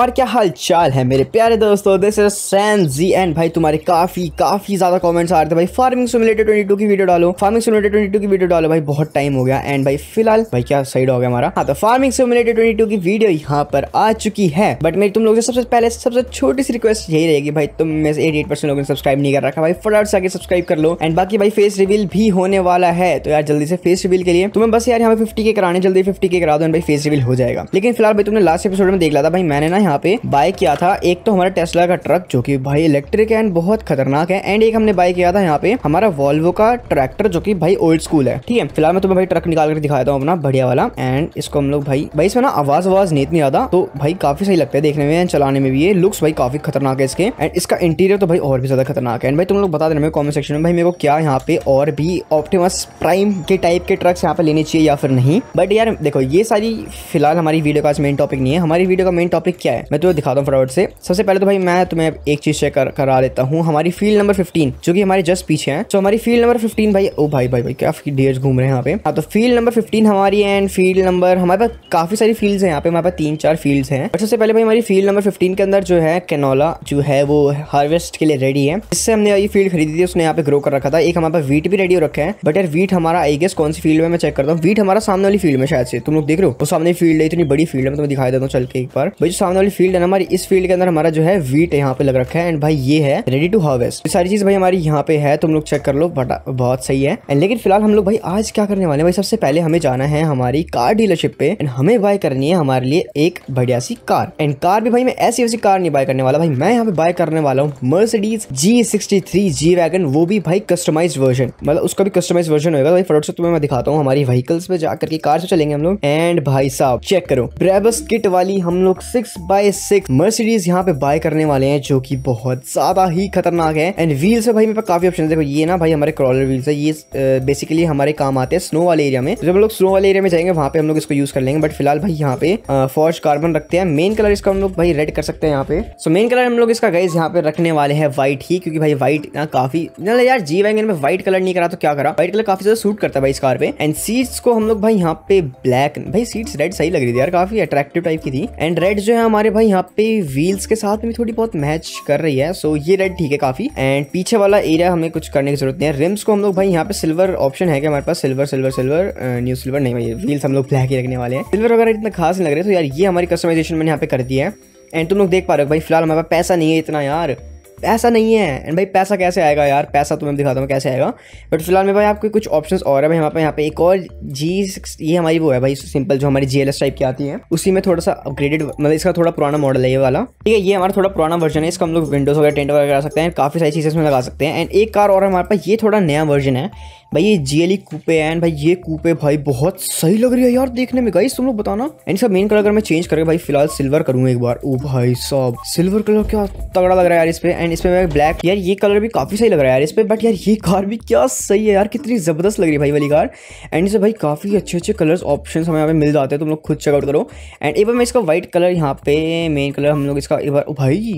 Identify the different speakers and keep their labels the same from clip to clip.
Speaker 1: और क्या हाल चाल है मेरे प्यारे दोस्तों दिस इज सैन जी एंड भाई तुम्हारे काफ़ी काफ़ी ज़्यादा कमेंट्स आ रहे थे भाई फार्मिंग सिमुलेटर 22 की वीडियो डालो फार्मिंग सिमुलेटर 22 की वीडियो डालो भाई बहुत टाइम हो गया एंड भाई फिलहाल भाई क्या साइड हो गया हमारा हाँ तो फार्मिंग सिमुलेटर 22 की वीडियो यहाँ पर आ चुकी है बट मेरी तुम लोग से सबसे पहले सबसे छोटी सी रिक्वेस्ट यही रहेगी भाई तुम में से एटी लोगों ने सब्सक्राइब नहीं कर रखा भाई फटाफट से आगे सब्सक्राइब कर लो एंड बाकी भाई फेस रिविल भी होने वाला है तो यार जल्दी से फेस रिविल के लिए तुम्हें बस यार यहाँ पर फिफ्टी के कराने जल्दी फिफ्टी के करा दो भाई फेस रिविल हो जाएगा लेकिन फिलहाल भाई तुमने लास्ट एपिसोड में देख ला था भाई मैंने ना यहाँ पे बाय किया था एक तो हमारा टेस्ला का ट्रक जो की भाई इलेक्ट्रिक एंड बहुत खतरनाक है एंड एक हमने बाय किया था यहाँ पे हमारा वॉल्वो का ट्रैक्टर जो की भाई ओल्ड स्कूल है ठीक है फिलहाल मैं तुम्हें भाई ट्रक निकाल कर दिखाता हूँ अपना बढ़िया वाला एंड इसको हम लोग भाई भाई इसमें ना आवाज आवाज नहीं इतनी ज्यादा तो भाई काफी सही लगता है देखने में चलाने में भी ये लुक्स भाई काफी खतरनाक है इसके एंड इसका इंटीरियर तो भाई और भी ज्यादा खतरनाक है एंड भाई तुम लोग बता देना कॉमेंट सेक्शन में भाई मेरे को क्या यहाँ पे और भी ऑप्टिमस प्राइम के टाइप के ट्रक्स यहाँ पे लेने चाहिए या फिर नहीं बट यार देखो ये सारी फिलहाल हमारी वीडियो का आज मेन टॉपिक नहीं है हमारी वीडियो का मेन टॉपिक क्या है है मैं तुम्हें तो दिखाता हूँ फटाफट से सबसे पहले तो भाई मैं तुम्हें एक चीज चेक करा लेता हूँ हमारी फील्ड नंबर फिफ्टीन जो की हमारे जस्ट पीछे है तो हमारी फील्ड नंबर फिफ्टीन भाई ओ भाई भाई भाई क्या डेयर घूम रहे हैं यहाँ पे हाँ तो फील्ड नंबर फिफ्टीन हमारी एंड फील्ड नंबर हमारे पास काफी सारी फील्ड है यहाँ पे हमारे पास तीन चार फील्ड है और सबसे पहले भाई हमारी फील्ड नंबर फिफ्टीन के अंदर जो है कैनोला जो है वो हार्वेस्ट के लिए रेडी है जिससे हमने ये फील्ड खरीदी थी उसने यहाँ पे ग्रो कर रखा था एक हमारे पास वीट भी रेडी हो रखा है बट यार वीट हमारा आई गेस कौन सी फील्ड में मैं चेक करता हूँ वीट हमारा सामने वाली फील्ड में शायद से तुम लोग देख रहे हो तो सामने फील्ड है इतनी बड़ी फील्ड है मैं तुम्हें दिखाई देता हूँ चल के एक बार भाई जो सामने सामने वाली फील्ड है ना हमारी इस फील्ड के अंदर हमारा जो है वीट यहाँ पे लग रखा है एंड भाई ये है रेडी टू हार्वेस्ट सारी चीज भाई हमारी यहाँ पे है तुम लोग चेक कर लो बट बहुत सही है एंड लेकिन फिलहाल हम लोग भाई आज क्या करने वाले भाई सबसे पहले हमें जाना है हमारी कार डीलरशिप पे एंड हमें बाय करनी है हमारे लिए एक बढ़िया सी कार एंड कार भी भाई मैं ऐसी वैसी कार नहीं बाय करने वाला भाई मैं यहाँ पे बाय करने वाला हूँ Mercedes G sixty G wagon वो भी भाई कस्टमाइज वर्जन मतलब उसका भी कस्टमाइज वर्जन होगा भाई फटोट से तुम्हें मैं दिखाता हूँ हमारी व्हीकल्स पे जाकर के कार से चलेंगे हम लोग एंड भाई साहब चेक करो ब्रेबस किट वाली हम लोग सिक्स बाई सिक्स मर्सिडीज यहाँ पे बाय करने वाले हैं जो कि बहुत ज्यादा ही खतरनाक है एंड व्हील्स में भाई मेरे पास काफी ऑप्शन देखो ये ना भाई हमारे क्रॉलर व्हील्स है ये बेसिकली हमारे काम आते हैं स्नो वाले एरिया में जब हम लोग स्नो वाले एरिया में जाएंगे वहाँ पे हम लोग इसको यूज कर लेंगे बट फिलहाल भाई यहाँ पे फॉर्ज कार्बन रखते हैं मेन कलर इसका हम लोग भाई रेड कर सकते हैं यहाँ पे सो मेन कलर हम लोग इसका गाइज यहाँ पे रखने वाले हैं व्हाइट ही क्योंकि भाई व्हाइट ना काफी ना यार जी वैगन में व्हाइट कलर नहीं करा तो क्या करा व्हाइट कलर काफी ज्यादा सूट करता है भाई इस कार पे एंड सीट्स को हम लोग भाई यहाँ पे ब्लैक भाई सीट्स रेड सही लग रही थी यार काफी अट्रैक्टिव टाइप की थी एंड रेड जो है हमारे भाई यहाँ पे व्हील्स के साथ में थोड़ी बहुत मैच कर रही है सो ये रेड ठीक है काफी एंड पीछे वाला एरिया हमें कुछ करने की जरूरत नहीं है रिम्स को हम लोग भाई यहाँ पे सिल्वर ऑप्शन है कि हमारे पास silver silver silver new silver नहीं भाई व्हील्स हम लोग ब्लैक ही रखने वाले हैं सिल्वर वगैरह इतना खास नहीं लग रहे तो यार ये हमारी कस्टमाइजेशन मैंने यहाँ पे कर दिया है एंड तुम लोग देख पा रहे हो भाई फिलहाल हमारे पास पैसा नहीं है इतना यार पैसा नहीं है एंड भाई पैसा कैसे आएगा यार पैसा तो मैं दिखाता हूँ कैसे आएगा बट फिलहाल में भाई आपके कुछ ऑप्शंस और है भाई हमारे यहाँ पे एक और जी सिक्स ये हमारी वो है भाई सिंपल जो हमारी जी टाइप की आती है उसी में थोड़ा सा अपग्रेडेड मतलब इसका थोड़ा पुराना मॉडल है ये वाला ठीक है ये हमारा थोड़ा पुराना वर्जन है इसका हम लोग विंडोज वगैरह टेंट वगैरह लगा सकते हैं काफ़ी सारी चीज़ें इसमें लगा सकते हैं एंड एक कार और हमारे पास ये थोड़ा नया वर्जन है भाई ये जीएलई कूपे एंड भाई ये कूपे भाई बहुत सही लग रही है यार देखने में गाइस तुम लोग बताना एंड इसका मेन कलर अगर मैं चेंज करके भाई फिलहाल सिल्वर करूंगा एक बार ओ भाई साहब सिल्वर कलर क्या तगड़ा लग रहा है यार इस पे एंड इसमें ब्लैक यार ये कलर भी काफी सही लग रहा है यार इस पे बट यार ये कार भी क्या सही है यार कितनी जबरदस्त लग रही है भाई वाली कार एंड इसे भाई काफी अच्छे अच्छे कलर ऑप्शन हमें यहाँ पे मिल जाते हैं तुम लोग खुद चेकआउट करो एंड एक मैं इसका व्हाइट कलर यहाँ पे मेन कलर हम लोग इसका एक बार भाई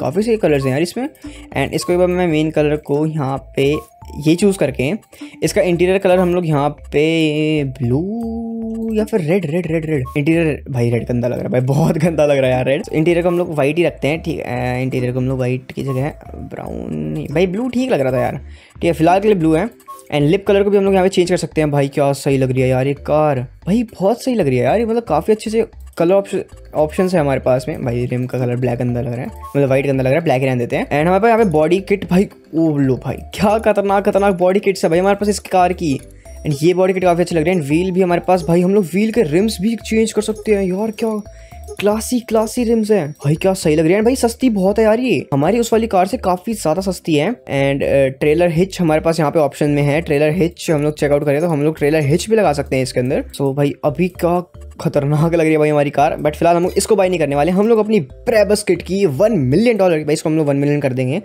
Speaker 1: काफ़ी सही कलर्स हैं यार इसमें एंड इसको एक बार मैं मेन कलर को यहाँ पे ये चूज़ करके इसका इंटीरियर कलर हम लोग यहाँ पे ब्लू या फिर red red red red interior भाई रेड गंदा लग रहा है भाई बहुत गंदा लग रहा है यार रेड इंटीरियर को हम लोग वाइट ही रखते हैं ठीक है इंटीरियर को हम लोग वाइट की जगह ब्राउन भाई ब्लू ठीक लग रहा था यार ठीक है फिलहाल के लिए ब्लू है एंड लिप कलर को भी हम लोग यहाँ पे चेंज कर सकते हैं भाई क्या सही लग रही है यार ये कार भाई बहुत सही लग रही है यार ये मतलब काफ़ी अच्छे से कलर ऑप्शन ऑप्शन है हमारे पास में भाई रिम का कलर ब्लैक अंदर लग रहा है मतलब व्हाइट अंदर लग रहा है ब्लैक ही रहने देते हैं एंड हमारे पास यहाँ पे बॉडी किट भाई ओ लो भाई क्या खतरनाक खतरनाक बॉडी किट्स है भाई हमारे पास इस कार की एंड ये बॉडी किट काफ़ी अच्छी लग रही है एंड व्हील भी हमारे पास भाई हम लोग व्हील के रिम्स भी चेंज कर सकते हैं यार क्या क्लासी क्लासी रिम्स है भाई क्या सही लग रही है भाई सस्ती बहुत है यार ये हमारी उस वाली कार से काफी ज्यादा सस्ती है एंड ट्रेलर हिच हमारे पास यहाँ पे ऑप्शन में है ट्रेलर हिच हम लोग चेकआउट करें तो हम लोग ट्रेलर हिच भी लगा सकते हैं इसके अंदर सो भाई अभी का खतरनाक लग रही है भाई हमारी कार बट फिलहाल हम लोग इसको बाई नहीं करने वाले हम लोग अपनी प्रेबस किट की वन मिलियन डॉलर की भाई इसको हम लोग वन मिलियन कर देंगे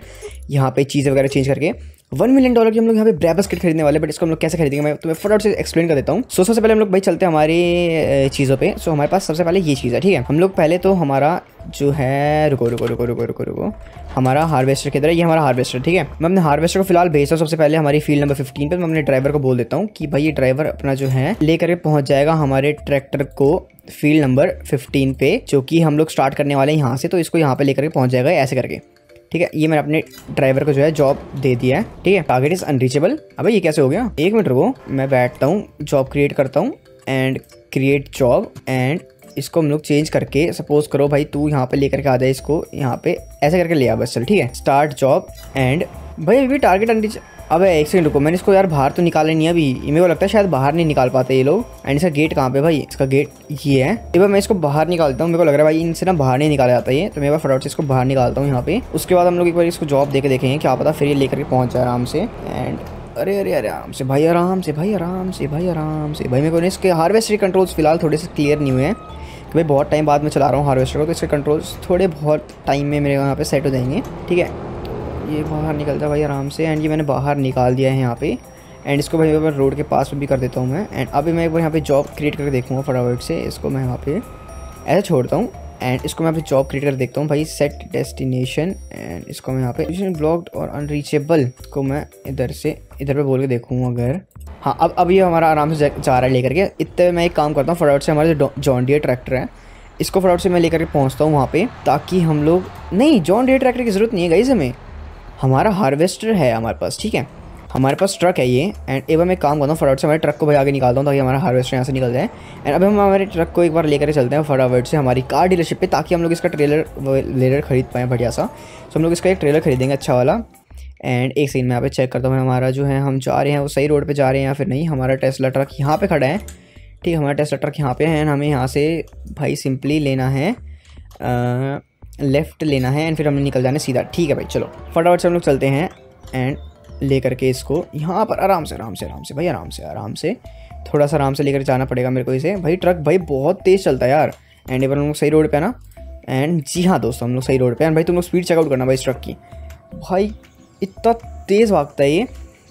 Speaker 1: यहाँ पे चीज़ वगैरह चेंज करके वन मिलियन डॉलर की हम लोग यहाँ पे ब्रै बास्केट खरीदने वाले बट इसको हम लोग कैसे खरीदेंगे मैं तुम्हें फटाफट से एक्सप्लेन कर देता हूँ सो सबसे पहले हम लोग भाई चलते हैं हमारी चीज़ों पे सो हमारे पास सबसे पहले ये चीज़ है ठीक है हम लोग पहले तो हमारा जो है रुको रुको रुको रुको रुको रुको हमारा हार्वेस्टर किधर है ये हमारा हार्वेस्टर ठीक है मैं अपने हार्वेस्टर को फिलहाल भेजता हूँ सबसे पहले हमारी फील्ड नंबर फिफ्टीन पर मैं अपने ड्राइवर को बोल देता हूँ कि भाई ये ड्राइवर अपना जो है ले करके पहुँच जाएगा हमारे ट्रैक्टर को फील्ड नंबर फिफ्टीन पे जो कि हम लोग स्टार्ट करने वाले हैं यहाँ से तो इसको यहाँ पे लेकर के पहुँच जाएगा ऐसे करके ठीक है ये मैंने अपने ड्राइवर को जो है जॉब दे दिया है ठीक है टारगेट इज अनरीचेबल अब ये कैसे हो गया एक मिनट रुको मैं बैठता हूँ जॉब क्रिएट करता हूँ एंड क्रिएट जॉब एंड इसको हम लोग चेंज करके सपोज करो भाई तू यहाँ पे लेकर के आ जाए इसको यहाँ पे ऐसे करके ले आ बस चल ठीक है स्टार्ट जॉब एंड भाई अभी टारगेट अनरीच अब एक सेकंड रुको मैंने इसको यार बाहर तो निकाले नहीं अभी मेरे को लगता है शायद बाहर नहीं निकाल पाते ये लोग एंड इसका गेट कहाँ पे भाई इसका गेट ये है एक बार मैं इसको बाहर निकालता हूँ मेरे को लग रहा है भाई इनसे ना बाहर नहीं निकाला जाता है तो मैं बार फटाफट से इसको बाहर निकालता हूँ यहाँ पे उसके बाद हम लोग एक बार इसको जॉब देके देखेंगे क्या पता फिर ये लेकर के पहुँच जाए आराम से एंड अरे अरे अरे आराम से भाई आराम से भाई आराम से भाई आराम से भाई मेरे को इसके हार्वेस्टरी कंट्रोल्स फिलहाल थोड़े से क्लियर नहीं हुए हैं कि भाई बहुत टाइम बाद में चला रहा हूँ हार्वेस्टर को तो इसके कंट्रोल्स थोड़े बहुत टाइम में मेरे यहाँ पे सेट हो जाएंगे ठीक है ये बाहर निकल जाए भाई आराम से एंड ये मैंने बाहर निकाल दिया है यहाँ पे एंड इसको भाई मैं रोड के पास में भी कर देता हूँ मैं एंड अभी मैं एक बार यहाँ पे जॉब क्रिएट करके देखूँगा फटाफट से इसको मैं यहाँ पे ऐसे छोड़ता हूँ एंड इसको मैं यहाँ जॉब क्रिएट कर देखता हूँ भाई सेट डेस्टिनेशन एंड इसको मैं यहाँ पे ब्लॉक्ड और अनरीचेबल को मैं इधर से इधर पर बोल के देखूँ अगर हाँ अब अब ये हमारा आराम से जा, रहा है लेकर के इतने मैं एक काम करता हूँ फटाफट से हमारा जो जॉन डियर ट्रैक्टर है इसको फटाफट से मैं लेकर के पहुँचता हूँ वहाँ पर ताकि हम लोग नहीं जॉन डियर ट्रैक्टर की ज़रूरत नहीं है गई हमें हमारा हार्वेस्टर है हमारे पास ठीक है हमारे पास ट्रक है ये एंड एक बार मैं काम करता हूँ फटाफट से हमारे ट्रक को भाई आगे निकालता हूँ ताकि हमारा हार्वेस्टर यहाँ से निकल जाए एंड अभी हम हमारे ट्रक को एक बार लेकर चलते हैं फटाफट से हमारी कार डीलरशिप पे ताकि हम लोग इसका ट्रेलर लेलर खरीद पाएँ बढ़िया सा तो हम लोग इसका एक ट्रेलर खरीदेंगे अच्छा वाला एंड एक सीन में यहाँ पे चेक करता हूँ हमारा जो है हम जा रहे हैं वो सही रोड पे जा रहे हैं या फिर नहीं हमारा टेस्ला ट्रक यहाँ पे खड़ा है ठीक है हमारा टेस्ला ट्रक यहाँ पे है एंड हमें यहाँ से भाई सिंपली लेना है लेफ़्ट लेना है एंड फिर हमें निकल जाना सीधा ठीक है भाई चलो फटाफट से हम लोग चलते हैं एंड ले करके इसको यहाँ पर आराम से आराम से आराम से भाई आराम से आराम से थोड़ा सा आराम से लेकर जाना पड़ेगा मेरे को इसे भाई ट्रक भाई बहुत तेज़ चलता है यार एंड एक बार हम लोग सही रोड पे ना एंड जी हाँ दोस्तों हम लोग सही रोड पे एंड भाई तुम लोग स्पीड चेकआउट करना भाई इस ट्रक की भाई इतना तेज़ भागता है ये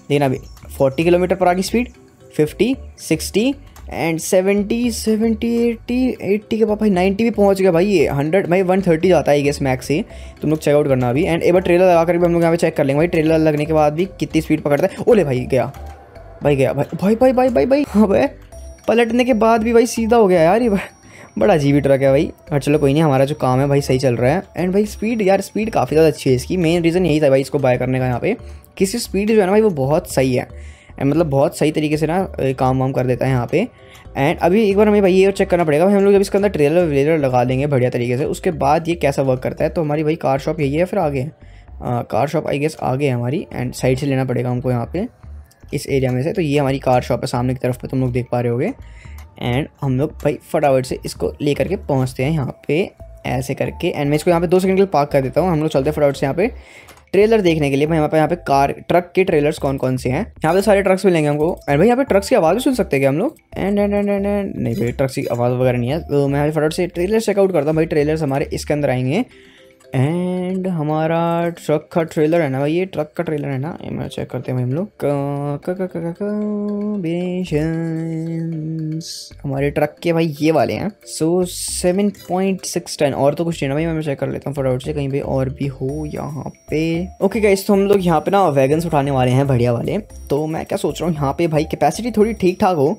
Speaker 1: देना भी फोर्टी किलोमीटर पर आगे speed fifty sixty and seventy seventy eighty eighty के बाद भाई नाइन्टी भी पहुंच गया भाई ये हंड्रेड भाई वन थर्टी जाता है गेस मैक्स से तुम लोग चेकआउट करना अभी एंड एक बार ट्रेलर लगा कर भी हम लोग यहाँ पे चेक कर लेंगे भाई ट्रेलर लगने के बाद भी कितनी स्पीड पकड़ता है ओले भाई गया भाई गया भाई भाई भाई भाई भाई भाई हाँ भाई पलटने के बाद भी भाई सीधा हो गया यार ये बड़ा अजीब ट्रक है भाई और चलो कोई नहीं हमारा जो काम है भाई सही चल रहा है एंड भाई स्पीड यार स्पीड काफ़ी ज़्यादा अच्छी है इसकी मेन रीज़न यही था भाई इसको बाय करने का यहाँ पे किसी स्पीड जो है ना भाई वो बहुत सही है एंड मतलब बहुत सही तरीके से ना काम वाम कर देता है यहाँ पे एंड अभी एक बार हमें भाई ये चेक करना पड़ेगा भाई हम लोग जब इसके अंदर ट्रेलर वेलर लगा देंगे बढ़िया तरीके से उसके बाद ये कैसा वर्क करता है तो हमारी भाई कार शॉप यही है फिर आगे कार शॉप आई गेस आगे है हमारी एंड साइड से लेना पड़ेगा हमको यहाँ पर इस एरिया में से तो ये हमारी कार शॉप है सामने की तरफ पर तुम लोग देख पा रहे हो एंड हम लोग भाई फटाफट से इसको ले करके पहुँचते हैं यहाँ पे ऐसे करके एंड मैं इसको यहाँ पे दो सेकंड के लिए पार्क कर देता हूँ हम लोग चलते हैं फटाफट से यहाँ पे ट्रेलर देखने के लिए भाई पे यहाँ पे कार ट्रक के ट्रेलर्स कौन कौन से हैं यहाँ पे सारे ट्रक्स मिलेंगे हमको एंड भाई यहाँ पे ट्रक्स की आवाज़ भी सुन सकते हैं हम लोग एंड एंड एंड एंड नहीं भाई ट्रक्स की आवाज़ वगैरह नहीं है तो मैं फटोट से ट्रेलर चेकआउट करता हूँ भाई ट्रेलर्स हमारे इसके अंदर आएंगे एंड हमारा ट्रक का ट्रेलर है ना भाई ये ट्रक का ट्रेलर है ना मैं चेक करते हैं हम लोग हमारे ट्रक के भाई ये वाले हैं so seven point six ten और तो कुछ नहीं ना भाई मैं चेक कर लेता हूँ फटाफट से कहीं पे और भी हो यहाँ पे ओके गाइस तो हम लोग यहाँ पे ना वैगन्स उठाने वाले हैं बढ़िया वाले तो मैं क्या सोच रहा हूँ यहाँ पे भाई कैपेसिटी थोड़ी ठीक ठाक हो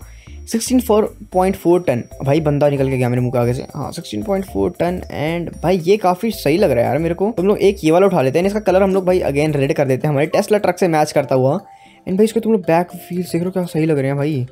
Speaker 1: sixteen four point four ton भाई बंदा निकल के गया मेरे मुंह आगे से हाँ sixteen point four ton and भाई ये काफ़ी सही लग रहा है यार मेरे को हम लोग एक ये वाला उठा लेते हैं इसका कलर हम लोग भाई अगेन रेड कर देते हैं हमारे टेस्ला ट्रक से मैच करता हुआ एंड भाई इसको तुम लोग बैक फील देख रहे हो क्या सही लग रहे हैं भाई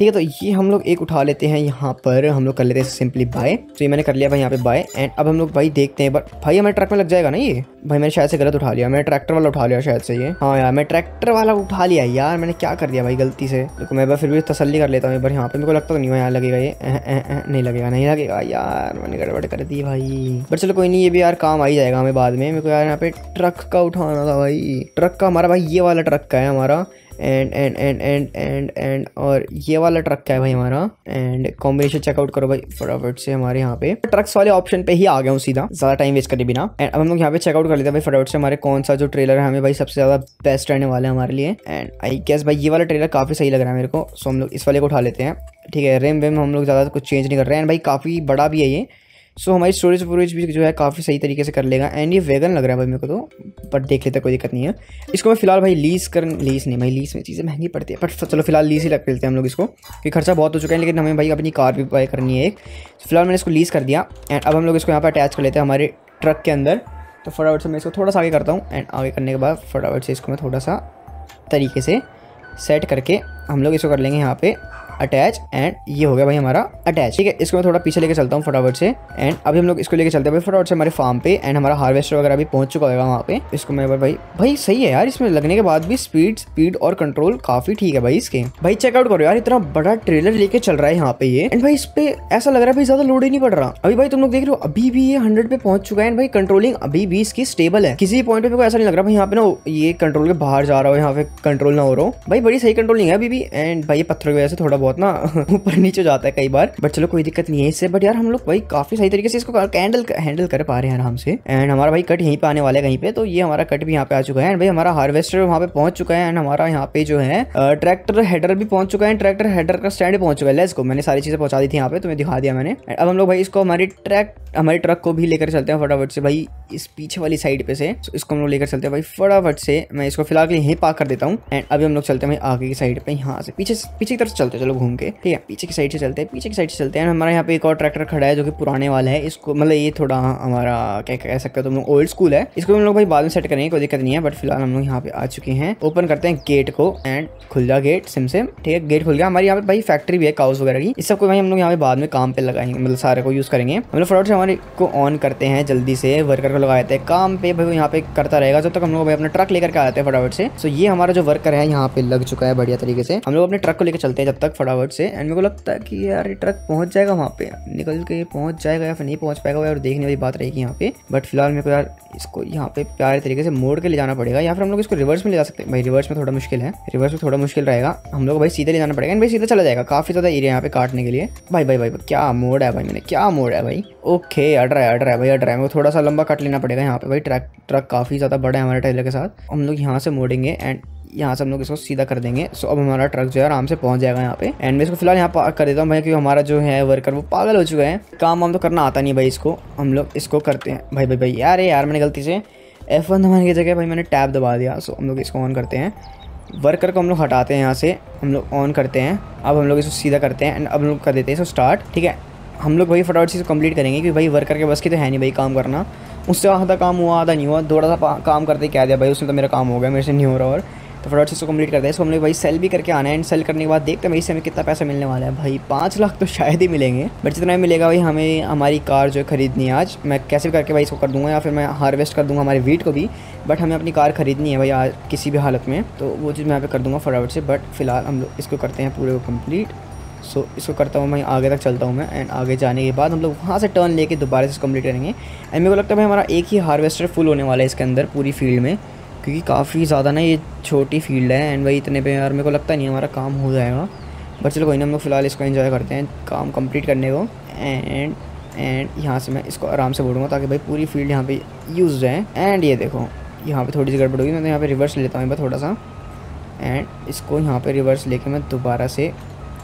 Speaker 1: ठीक है तो ये हम लोग एक उठा लेते हैं यहाँ पर हम लोग कर लेते हैं सिंपली बाय तो ये मैंने कर लिया भाई यहाँ पे बाय एंड अब हम लोग भाई देखते हैं बट भाई हमारे ट्रक में लग जाएगा ना ये भाई मैंने शायद से गलत उठा लिया मैंने ट्रैक्टर वाला उठा लिया शायद से ये हाँ यार मैं ट्रैक्टर वाला उठा लिया यार मैंने क्या कर दिया भाई गलती से देखो मैं फिर भी तसली कर लेता हूँ बार यहाँ पे मेरे को लगता तो नहीं यार लगेगा ये नहीं लगेगा नहीं लगेगा यार मैंने गड़बड़ कर दी भाई बट चलो कोई नहीं ये भी यार काम आ ही जाएगा हमें बाद में मेरे को यार यहाँ पे ट्रक का उठाना था भाई ट्रक का हमारा भाई ये वाला ट्रक का है हमारा and and and and and and और ये वाला ट्रक क्या है भाई हमारा एंड कॉम्बिनेशन चेकआउट करो भाई फटाफट से हमारे यहाँ पे ट्रक्स वाले ऑप्शन पे ही आ गया हूँ सीधा ज्यादा टाइम वेस्ट करे बिना एंड अब हम लोग यहाँ पे चेकआउट कर लेते हैं भाई फटाफट से हमारे कौन सा जो ट्रेलर है हमें भाई सबसे ज्यादा बेस्ट रहने वाला है हमारे लिए एंड आई गेस भाई ये वाला ट्रेलर काफी सही लग रहा है मेरे को सो हम लोग इस वाले को उठा लेते हैं ठीक है रेम वेम हम लोग ज़्यादा कुछ चेंज नहीं कर रहे हैं एंड भाई काफ़ी बड़ा भी है ये सो so, हमारी स्टोरेज वोरेज भी जो है काफ़ी सही तरीके से कर लेगा एंड ये वेगन लग रहा है भाई मेरे को तो बट देख लेते कोई दिक्कत नहीं है इसको मैं फिलहाल भाई लीज कर लीज नहीं भाई लीज में चीज़ें महंगी पड़ती है बट चलो फिलहाल लीज ही लग लेते हैं हम लोग इसको क्योंकि खर्चा बहुत हो चुका है लेकिन हमें भाई अपनी कार भी बाय करनी है एक so, फिलहाल मैंने इसको लीज़ कर दिया एंड अब हम लोग इसको यहाँ पर अटैच कर लेते हैं हमारे ट्रक के अंदर तो फटाफट से मैं इसको थोड़ा सा आगे करता हूँ एंड आगे करने के बाद फटाफट से इसको मैं थोड़ा सा तरीके से सेट करके हम लोग इसको कर लेंगे यहाँ पर अटैच एंड ये हो गया भाई हमारा अटैच ठीक है इसको मैं थोड़ा पीछे लेके चलता हूँ फटाफट से एंड अभी हम लोग इसको लेके चलते हैं फटाफट से हमारे फार्म पे एंड हमारा हार्वेस्टर वगैरह भी पहुंच चुका होगा वहाँ पे इसको मैं भाई भाई सही है यार इसमें लगने के बाद भी स्पीड स्पीड और कंट्रोल काफी ठीक है भाई इसके भाई चेकआउट करो यार इतना बड़ा ट्रेलर लेके चल रहा है यहाँ पे ये एंड भाई इस पे ऐसा लग रहा है भाई ज्यादा लोड ही नहीं पड़ रहा अभी भाई तुम लोग देख रहे हो अभी भी ये हंड्रेड पे पहुंच चुका है भाई कंट्रोलिंग अभी भी इसकी स्टेबल है किसी पॉइंट पे को ऐसा नहीं लग रहा भाई यहाँ पे ना ये कंट्रोल के बाहर जा रहा हो यहाँ पे कंट्रोल ना हो रहा हूँ भाई बड़ी सही कंट्रोलिंग है अभी भी एंड भाई पत्थर की वजह से थोड़ा बहुत बहुत ना ऊपर नीचे जाता है कई बार बट चलो कोई दिक्कत नहीं है इससे बट यार हम लोग भाई काफी सही तरीके से इसको हैंडल हैंडल कर पा रहे हैं आराम से एंड हमारा भाई कट यहीं पे आने वाला है कहीं पे तो ये हमारा कट भी यहाँ पे आ चुका है एंड भाई हमारा हार्वेस्टर वहाँ पे पहुंच चुका है एंड हमारा यहाँ पे जो है ट्रैक्टर हेडर भी पहुंच चुका है ट्रैक्टर हेडर का स्टैंड पहुंच चुका है लेस को मैंने सारी चीजें पहुंचा दी थी यहाँ पे तुम्हें दिखा दिया मैंने अब हम लोग भाई इसको हमारी ट्रैक हमारे ट्रक को भी लेकर चलते हैं फटाफट से भाई इस पीछे वाली साइड पे से तो इसको हम लोग लेकर चलते हैं भाई फटाफट से मैं इसको फिलहाल के लिए यहीं पार कर देता हूँ एंड अभी हम लोग चलते हैं आगे की साइड पे यहाँ से पीछे पीछे की तरफ चलते हैं चलो घूम के ठीक है पीछे की साइड से चलते हैं पीछे की साइड से चलते हैं हमारे यहाँ पे एक और ट्रैक्टर खड़ा है जो कि पुराने वाला है इसको मतलब ये थोड़ा हमारा क्या कह सकते हो लोग ओल्ड स्कूल है इसको हम लोग भाई बाद में सेट करेंगे कोई दिक्कत नहीं है बट फिलहाल हम लोग यहाँ पे आ चुके हैं ओपन करते हैं गेट को एंड खुल जा गेट सिम सिम ठीक है गेट खुल गया हमारे यहाँ पे भाई फैक्ट्री भी है काउस वगैरह की इस सबको भाई हम लोग यहाँ पे बाद में काम पे लगाएंगे मतलब सारे को यूज करेंगे हम लोग फटाफट से हमारे को ऑन करते हैं जल्दी से वर्कर लगाए थे काम पे भाई यहाँ पे करता रहेगा जब तक हम लोग भाई अपना ट्रक लेकर के आ हैं फटाफट से सो ये हमारा जो वर्कर है यहाँ पे लग चुका है बढ़िया तरीके से हम लोग अपने ट्रक को लेकर चलते हैं जब तक फटाफट से एंड मेरे को लगता है कि यार ये ट्रक पहुंच जाएगा वहाँ पे निकल के पहुंच जाएगा या फिर नहीं पहुंच पाएगा और देखने वाली बात रहेगी यहाँ पे बट फिलहाल मेरे को यार इसको यहाँ पे प्यारे तरीके से मोड़ के ले जाना पड़ेगा या फिर हम लोग इसको रिवर्स में ले जा सकते हैं भाई रिवर्स में थोड़ा मुश्किल है रिवर्स में थोड़ा मुश्किल रहेगा हम लोग भाई सीधे ले जाना पड़ेगा भाई सीधा चला जाएगा काफी ज्यादा एरिया यहाँ पे काटने के लिए भाई भाई भाई क्या मोड़ है भाई मैंने क्या मोड़ है भाई ओके अड़ रहा है अड़ रहा है भाई अड़ रहा है थोड़ा सा लंबा कट लेना लेना पड़ेगा यहाँ पे भाई ट्रक ट्रक काफ़ी ज़्यादा बड़ा है हमारे ट्रेलर के साथ हम लोग यहाँ से मोड़ेंगे एंड यहाँ से हम लोग इसको सीधा कर देंगे सो अब हमारा ट्रक जो है आराम से पहुँच जाएगा यहाँ पे एंड मैं इसको फिलहाल यहाँ पार्क कर देता हूँ भाई क्योंकि हमारा जो है वर्कर वो पागल हो चुका है काम वाम तो करना आता नहीं भाई इसको हम लोग इसको करते हैं भाई भाई भाई यार यार मैंने गलती से एफ वन दबाने की जगह भाई मैंने टैब दबा दिया सो हम लोग इसको ऑन करते हैं वर्कर को हम लोग हटाते हैं यहाँ से हम लोग ऑन करते हैं अब हम लोग इसको सीधा करते हैं एंड अब लोग कर देते हैं इसको स्टार्ट ठीक है हम लोग भाई फटाफट से कंप्लीट करेंगे क्योंकि भाई वर्कर के बस की तो है नहीं भाई काम करना उससे आधा काम हुआ आधा नहीं हुआ थोड़ा सा काम करते कह दिया भाई उसने तो मेरा काम हो गया मेरे से नहीं हो रहा और तो फटाफट इसको कम्प्लीट करते हैं इसको हमने भाई सेल भी करके आना है एंड सेल करने के बाद देखते हैं भाई इससे हमें कितना पैसा मिलने वाला है भाई पाँच लाख तो शायद ही मिलेंगे बट जितना मिलेगा भाई हमें हमारी कार जो है खरीदनी है आज मैं कैसे भी करके भाई इसको कर दूंगा या फिर मैं हार्वेस्ट कर दूंगा हमारे वीट को भी बट हमें अपनी कार खरीदनी है भाई आज किसी भी हालत में तो वो चीज़ मैं यहाँ पर कर दूँगा फटाफट से बट फिलहाल हम लोग इसको करते हैं पूरे को कम्प्लीट सो so, इसको करता हूँ मैं आगे तक चलता हूँ मैं एंड आगे जाने के बाद हम लोग वहाँ से टर्न लेके दोबारा से कम्प्लीट करेंगे एंड मेरे को लगता है हमारा एक ही हार्वेस्टर फुल होने वाला है इसके अंदर पूरी फील्ड में क्योंकि काफ़ी ज़्यादा ना ये छोटी फील्ड है एंड भाई इतने पे यार मेरे को लगता नहीं हमारा काम हो जाएगा बट चलो कोई ना हम लोग फ़िलहाल इसको इन्जॉय करते हैं काम कम्प्लीट करने को एंड एंड यहाँ से मैं इसको आराम से बोलूँगा ताकि भाई पूरी फील्ड यहाँ पर यूज़ जाए एंड ये देखो यहाँ पर थोड़ी सी गड़बड़ होगी मैं तो यहाँ पर रिवर्स लेता हूँ थोड़ा सा एंड इसको यहाँ पे रिवर्स लेके मैं दोबारा से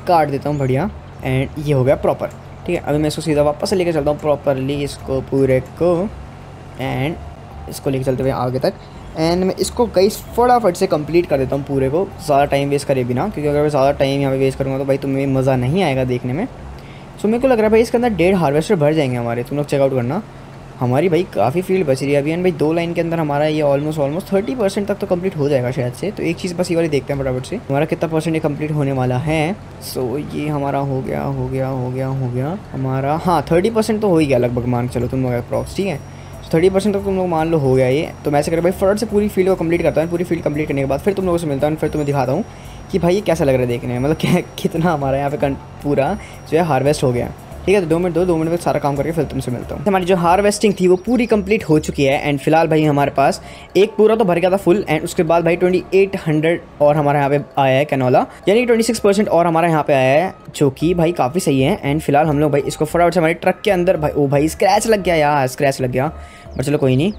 Speaker 1: काट देता हूँ बढ़िया एंड ये हो गया प्रॉपर ठीक है अभी मैं इसको सीधा वापस लेके चलता हूँ प्रॉपरली इसको पूरे को एंड इसको लेके चलते हुए आगे तक एंड मैं इसको कई फटाफट से कंप्लीट कर देता हूँ पूरे को ज़्यादा टाइम वेस्ट करे बिना क्योंकि अगर मैं ज़्यादा टाइम यहाँ पे वेस्ट करूँगा तो भाई तुम्हें मज़ा नहीं आएगा देखने में सो मेरे को लग रहा है भाई इसके अंदर डेढ़ हार्वेस्टर भर जाएंगे हमारे तुम लोग चेकआउट करना हमारी भाई काफ़ी फील्ड बच रही है अभियान भाई दो लाइन के अंदर हमारा ये ऑलमोस्ट ऑलमोस्ट थर्टी परसेंट तक तो कंप्लीट हो जाएगा शायद से तो एक चीज़ बस ये वाली देखते हैं फटाफट से हमारा कितना परसेंट ये कंप्लीट होने वाला है सो so, ये हमारा हो गया हो गया हो गया हो गया हमारा हाँ थर्टी परसेंट तो हो ही गया लगभग मान चलो तुम लोग अप्रॉक्स ठीक है थर्टी परसेंट तक तुम लोग मान लो हो गया ये तो मैं ऐसे कर भाई फटाफट से पूरी फील्ड को कंप्लीट करता हूँ पूरी फील्ड कंप्लीट करने के बाद फिर तुम लोगों से मिलता हूँ फिर तुम्हें दिखाता हूँ कि भाई ये कैसा लग रहा है देखने में मतलब कितना हमारा यहाँ पे पूरा जो है हार्वेस्ट हो गया ठीक है तो दो मिनट दो दो मिनट में सारा काम करके फिर तुमसे मिलता हूँ हमारी जो हार्वेस्टिंग थी वो पूरी कंप्लीट हो चुकी है एंड फिलहाल भाई हमारे पास एक पूरा तो भर गया था फुल एंड उसके बाद भाई ट्वेंटी एट हंड्रेड और हमारे यहाँ पे आया है कैनोला यानी ट्वेंटी सिक्स परसेंट और हमारे यहाँ पे आया है जो कि भाई काफ़ी सही है एंड फिलहाल हम लोग भाई इसको फटाफट से हमारे ट्रक के अंदर भाई ओ भाई स्क्रैच लग गया यार स्क्रैच लग गया बट चलो कोई नहीं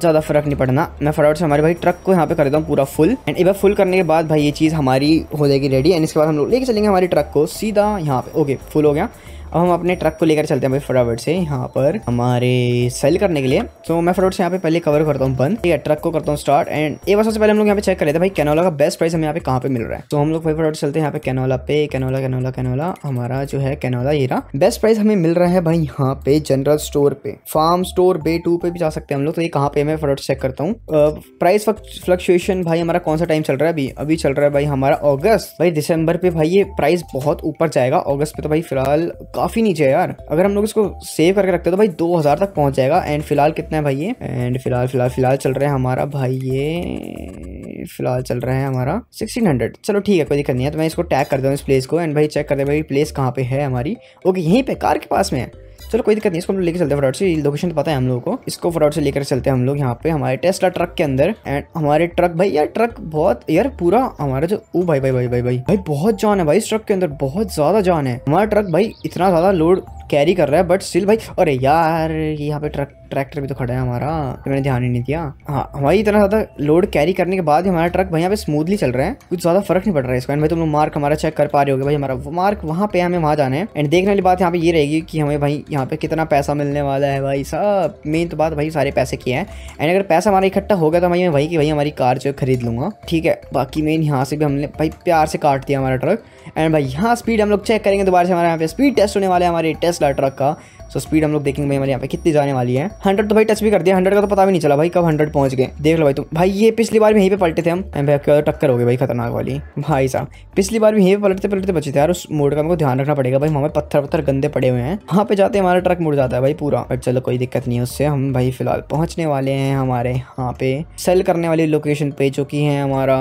Speaker 1: ज़्यादा फर्क नहीं पड़ना मैं फटाफट से हमारे भाई ट्रक को यहाँ पे कर देता हूँ पूरा फुल एंड एक बार फुल करने के बाद भाई ये चीज़ हमारी हो जाएगी रेडी एंड इसके बाद हम लोग लेके चलेंगे हमारे ट्रक को सीधा यहाँ पे ओके फुल हो गया अब हम अपने ट्रक को लेकर चलते हैं भाई फटाफट से यहाँ पर हमारे सेल करने के लिए तो मैं फटाफट से यहाँ पे पहले कवर करता हूँ बंद ठीक है ट्रक को करता हूँ स्टार्ट एंड एक बार सबसे पहले हम लोग यहाँ पे चेक कर लेते हैं भाई कैनोला का बेस्ट प्राइस हमें यहाँ पे कहाँ पे मिल रहा है तो हम लोग भाई फटाफट चलते हैं यहाँ पे कैनोला पे कैनोला कैनोला कैनोला हमारा जो है कैनोला हीरा बेस्ट प्राइस हमें मिल रहा है भाई यहाँ पे जनरल स्टोर पे फार्म स्टोर बे टू पे भी जा सकते हैं हम लोग तो ये कहाँ पे मैं फटाफट चेक करता हूँ प्राइस फ्लक्चुएशन भाई हमारा कौन सा टाइम चल रहा है अभी अभी चल रहा है भाई हमारा ऑगस्ट भाई दिसंबर पे भाई ये प्राइस बहुत ऊपर जाएगा ऑगस्ट पे तो भाई फिलहाल काफ़ी नीचे है यार अगर हम लोग इसको सेव करके रखते तो भाई दो हज़ार तक पहुंच जाएगा एंड फिलहाल कितना है भाई ये एंड फिलहाल फिलहाल फिलहाल चल रहा है हमारा भाई ये फिलहाल चल रहा है हमारा सिक्सटीन हंड्रेड चलो ठीक है कोई दिक्कत नहीं है तो मैं इसको टैग कर दूँ इस प्लेस को एंड भाई चेक कर दे भाई प्लेस कहाँ पे है हमारी ओके यहीं पे कार के पास में है चलो कोई दिक्कत नहीं इसको हम लेकर चलते हैं से लोकेशन तो पता है हम लोगों को इसको फ्रॉड से लेकर चलते हैं हम लोग यहाँ पे हमारे टेस्ला ट्रक के अंदर एंड हमारे ट्रक भाई यार ट्रक बहुत यार पूरा हमारा जो ओ भाई भाई भाई भाई भाई भाई बहुत जान है भाई इस ट्रक के अंदर बहुत ज्यादा जान है हमारा ट्रक भाई इतना ज्यादा लोड कैरी कर रहा है बट स्टिल भाई अरे यार यहाँ पे ट्रक ट्रैक्टर भी तो खड़ा है हमारा तो मैंने ध्यान ही नहीं दिया हाँ हमारी इतना ज़्यादा लोड कैरी करने के बाद हमारा ट्रक भाई यहाँ पे स्मूथली चल रहा है कुछ ज़्यादा फर्क नहीं पड़ रहा है इसका एंड भाई तुम लोग मार्क हमारा चेक कर पा रहे हो भाई हमारा मार्क वहाँ पे हमें वहाँ जाना है एंड देखने वाली बात यहाँ पे ये रहेगी कि हमें भाई यहाँ पे कितना पैसा मिलने वाला है भाई सब मेन तो बात भाई सारे पैसे किए हैं एंड अगर पैसा हमारा इकट्ठा हो गया तो भाई मैं भाई की भाई हमारी कार जो खरीद लूँगा ठीक है बाकी मेन यहाँ से भी हमने भाई प्यार से काट दिया हमारा ट्रक एंड भाई यहाँ स्पीड हम लोग चेक करेंगे दोबारा से हमारे यहाँ पे स्पीड टेस्ट होने वाले हमारे टेस्ट ट्रक का सो स्पीड हम लोग देखेंगे भाई हमारे यहाँ पे कितनी जाने वाली है हंड्रेड तो भाई टच भी कर दिया हंड्रेड का तो पता भी नहीं चला भाई कब हंड्रेड पहुंच गए देख लो भाई तुम भाई ये पिछली बार भी यहीं पे पलटे थे हम भाई टक्कर हो गए भाई खतरनाक वाली भाई साहब पिछली बार भी यहीं पे पलटते पलटते बचे थे यार उस मोड़ का हमको ध्यान रखना पड़ेगा भाई हमारे पत्थर पत्थर गंदे पड़े हुए हैं वहाँ पे जाते हमारा ट्रक मुड़ जाता है भाई पूरा बट चलो कोई दिक्कत नहीं है उससे हम भाई फिलहाल पहुंचने वाले हैं हमारे यहाँ पे सेल करने वाली लोकेशन पे जो की है हमारा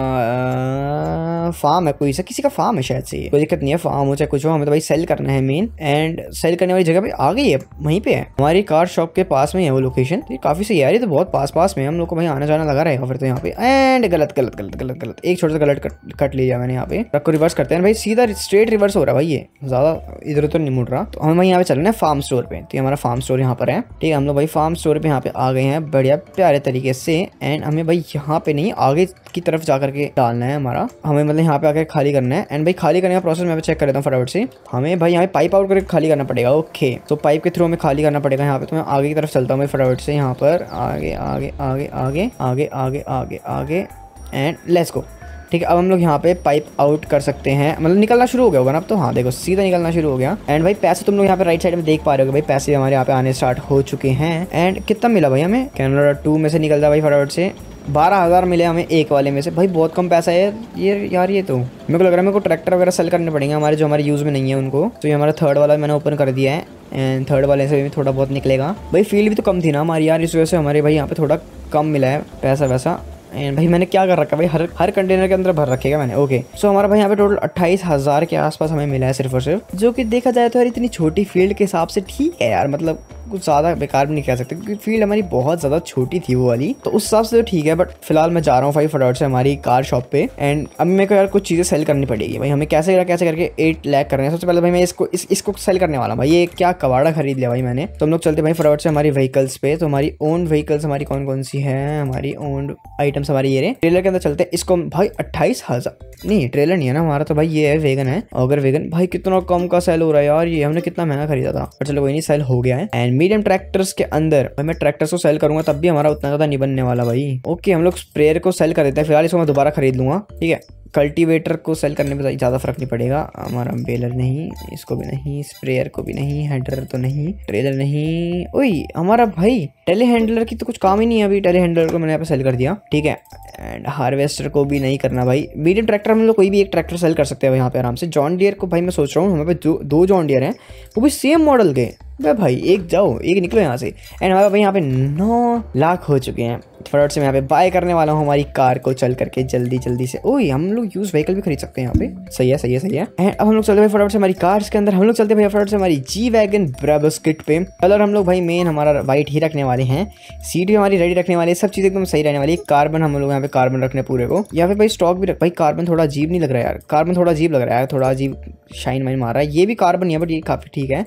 Speaker 1: फार्म है कोई सा किसी का फार्म है शायद से कोई दिक्कत नहीं है फार्म हो चाहे कुछ हो हमें तो भाई सेल करना है मेन एंड सेल करने वाली जगह पे आ गई है वहीं पे है हमारी कार शॉप के पास में है वो लोकेशन तो काफी सही यार ये तो बहुत पास पास में हम लोग को भाई आना जाना लगा रहेगा फिर तो यहाँ पे एंड गलत गलत गलत गलत गलत एक छोटा सा गलत कट, लिया मैंने यहाँ पे ट्रक को रिवर्स करते हैं भाई सीधा स्ट्रेट रिवर्स हो रहा है भाई ये ज्यादा इधर उधर नहीं मुड़ रहा तो हम यहाँ पे चल रहे हैं फार्म स्टोर पे तो हमारा फार्म स्टोर यहाँ पर है ठीक है हम लोग भाई फार्म स्टोर पे यहाँ पे आ गए हैं बढ़िया प्यारे तरीके से एंड हमें भाई यहाँ पे नहीं आगे की तरफ जा करके डालना है हमारा हमें मतलब यहाँ पे आकर खाली करना है एंड भाई खाली करने का प्रोसेस मैं चेक कर लेता हूँ फटाफट से हमें भाई यहाँ पे पाइप आउट करके खाली करना पड़ेगा ओके तो पाइप के थ्रो में खाली करना पड़ेगा यहाँ पे तो मैं आगे की तरफ चलता हूँ मैं फटाफट से यहाँ पर आगे आगे आगे आगे आगे आगे आगे आगे एंड लेट्स गो ठीक है अब हम लोग यहाँ पे पाइप आउट कर सकते हैं मतलब निकलना शुरू हो गया होगा ना अब तो हाँ देखो सीधा निकलना शुरू हो गया एंड भाई पैसे तुम लोग यहाँ पे राइट साइड में देख पा रहे हो भाई पैसे हमारे यहाँ पे आने स्टार्ट हो चुके हैं एंड कितना मिला भाई हमें कैनरा टू में से निकलता भाई फटाफट से बारह हज़ार मिले हमें एक वाले में से भाई बहुत कम पैसा है ये यार ये तो मेरे को लग रहा है मेरे को ट्रैक्टर वगैरह सेल करने पड़ेंगे हमारे जो हमारे यूज़ में नहीं है उनको तो ये हमारा थर्ड वाला मैंने ओपन कर दिया है एंड थर्ड वाले से भी थोड़ा बहुत निकलेगा भाई फील्ड भी तो कम थी ना हमारी यार इस वजह से हमारे भाई यहाँ पर थोड़ा कम मिला है पैसा वैसा एंड भाई मैंने क्या कर रखा भाई हर हर कंटेनर के अंदर भर रखेगा मैंने ओके सो so, हमारा भाई यहाँ पे टोटल अट्ठाईस हज़ार के आसपास हमें मिला है सिर्फ और सिर्फ जो कि देखा जाए तो यार इतनी छोटी फील्ड के हिसाब से ठीक है यार मतलब कुछ ज़्यादा बेकार भी नहीं कह सकते क्योंकि फील्ड हमारी बहुत ज़्यादा छोटी थी वो वाली तो उस हिसाब से तो ठीक है बट फिलहाल मैं जा रहा हूँ फाइव फटाउट से हमारी कार शॉप पे एंड अब मेरे को यार कुछ चीज़ें सेल करनी पड़ेगी भाई हमें कैसे कैसे करके एट लैक करने सबसे पहले भाई मैं इसको इस, इसको सेल करने वाला भाई ये क्या कबाड़ा खरीद लिया भाई मैंने तो हम लोग चलते भाई फटाउट से हमारी व्हीकल्स पे तो हमारी ओन व्हीकल्स हमारी कौन कौन सी है हमारी ओन आइटम्स हमारी ये रहे ट्रेलर के अंदर चलते हैं इसको भाई अट्ठाईस हज़ार नहीं ट्रेलर नहीं है ना हमारा तो भाई ये है वेगन है अगर वेगन भाई कितना कम का सेल हो रहा है यार ये हमने कितना महंगा खरीदा था चलो कोई नहीं सेल हो गया है एंड मीडियम ट्रैक्टर्स के अंदर भाई मैं ट्रैक्टर्स को सेल करूंगा तब भी हमारा उतना ज़्यादा नहीं बनने वाला भाई ओके हम लोग स्प्रेयर को सेल कर देते हैं फिलहाल इसको मैं दोबारा खरीद लूंगा ठीक है कल्टीवेटर को सेल करने में ज़्यादा फर्क नहीं पड़ेगा हमारा बेलर नहीं इसको भी नहीं स्प्रेयर को भी नहीं हैंडलर तो नहीं ट्रेलर नहीं ओई हमारा भाई टेली हैंडलर की तो कुछ काम ही नहीं है अभी टेली हैंडलर को मैंने यहाँ पे सेल कर दिया ठीक है एंड हार्वेस्टर को भी नहीं करना भाई मीडियम ट्रैक्टर हम लोग कोई भी एक ट्रैक्टर सेल कर सकते हैं यहाँ पे आराम से जॉन डियर को भाई मैं सोच रहा हूँ हमारे पे दो जॉन डियर हैं वो भी सेम मॉडल के भाई भाई एक जाओ एक निकलो यहाँ से एंड हमारे भाई यहाँ पे नौ लाख हो चुके हैं फटाफट से मैं यहाँ पे बाय करने वाला हूँ हमारी कार को चल करके जल्दी जल्दी से ओह हम लोग यूज व्हीकल भी खरीद सकते हैं यहाँ पे सही है सही है सही है एंड अब हम लोग चलते हैं फटाफट से हमारी कार्स के अंदर हम लोग चलते हैं फटाफट से हमारी जी वैगन ब्रबस किट पे कलर हम लोग भाई मेन हमारा वाइट ही रखने वाले हैं सीट भी हमारी रेडी रखने वाली है सब चीज़ एकदम सही रहने वाली है कार्बन हम लोग यहाँ पे कार्बन रखने पूरे को यहाँ पे भाई स्टॉक भी भाई कार्बन थोड़ा अजीब नहीं लग रहा है यार कार्बन थोड़ा अजीब लग रहा है थोड़ा अजीब शाइन वाइन मार रहा है ये भी कार्बन है बट ये काफ़ी ठीक है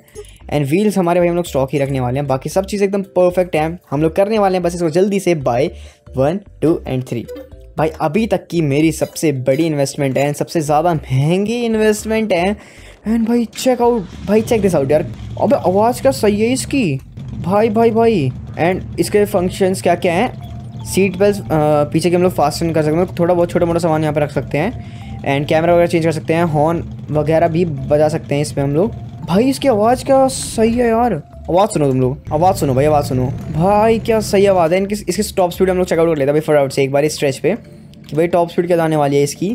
Speaker 1: एंड व्हील्स हमारे भाई हम लोग स्टॉक ही रखने वाले हैं बाकी सब चीज़ एकदम परफेक्ट है हम लोग करने वाले हैं बस इसको जल्दी से buy one two and three भाई अभी तक की मेरी सबसे बड़ी इन्वेस्टमेंट है सबसे ज़्यादा महंगी इन्वेस्टमेंट है एंड भाई चेक आउट भाई चेक दिस आउट यार अब आवाज़ क्या सही है इसकी भाई भाई भाई एंड इसके फंक्शंस क्या क्या हैं सीट बेल्ट पीछे के हम लोग फास्टन कर सकते हैं थोड़ा बहुत छोटा मोटा सामान यहाँ पर रख सकते हैं एंड कैमरा वगैरह चेंज कर सकते हैं हॉर्न वगैरह भी बजा सकते हैं इसमें हम लोग भाई इसकी आवाज़ क्या सही है यार आवाज़ सुनो तुम लोग आवाज़ सुनो भाई आवाज़ सुनो भाई क्या सही आवाज़ है इनकी इसकी टॉप स्पीड हम लोग चेकआउट कर लेते हैं भाई फटाफट से एक बार स्ट्रेच पे कि भाई टॉप स्पीड क्या जाने वाली है इसकी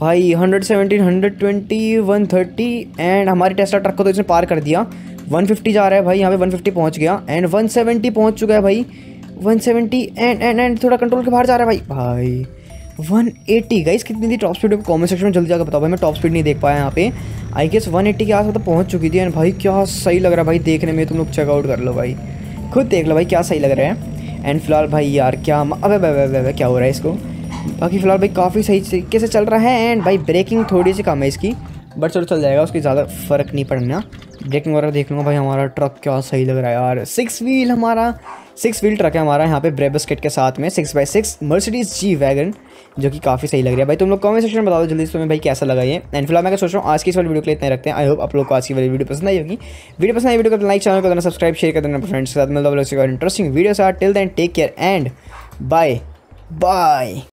Speaker 1: भाई hundred seventeen hundred twenty one thirty and हमारी टेस्टा ट्रक को तो इसने पार कर दिया वन फिफ्टी जा रहा है भाई यहाँ पे वन फिफ्टी पहुँच गया एंड वन सेवेंटी पहुँच चुका है भाई one seventy and and and थोड़ा कंट्रोल के बाहर जा रहा है भाई भाई वन एट्टी गाइस कितनी थी टॉप स्पीड कॉमेंट सेक्शन में जल्दी जाकर बताओ भाई मैं टॉप स्पीड नहीं देख पाया यहाँ पे आई गेस 180 के आसपास तो पहुँच चुकी थी एंड भाई क्या सही लग रहा है भाई देखने में तुम लोग चेकआउट कर लो भाई खुद देख लो भाई क्या सही लग रहा है एंड फिलहाल भाई यार क्या अब अबे क्या हो रहा है इसको बाकी फिलहाल भाई काफ़ी सही तरीके से चल रहा है एंड भाई ब्रेकिंग थोड़ी सी कम है इसकी बट चलो चल जाएगा उसकी ज़्यादा फ़र्क नहीं पड़ना ब्रेकिंग वगैरह देख लूँगा भाई हमारा ट्रक क्या सही लग रहा है यार सिक्स व्हील हमारा सिक्स व्हील ट्रक है हमारा यहाँ पे ब्रेबस किट के साथ में six by six Mercedes G wagon जो कि काफ़ी सही लग रहा है भाई तुम लोग कमेंट सेक्शन में बता दो जल्दी से तुम्हें भाई कैसा लगा ये एंड फिलहाल मैं सोच रहा हूँ आज की इस वाली वीडियो के लिए इतने रखते हैं आई होप आप लोग को आज की वाली वीडियो पसंद आई होगी वीडियो पसंद आई वीडियो को लाइक चैनल को देना सब्सक्राइब शेयर कर देना फ्रेंड्स के साथ मतलब इंटरेस्टिंग वीडियो से till then take care and bye bye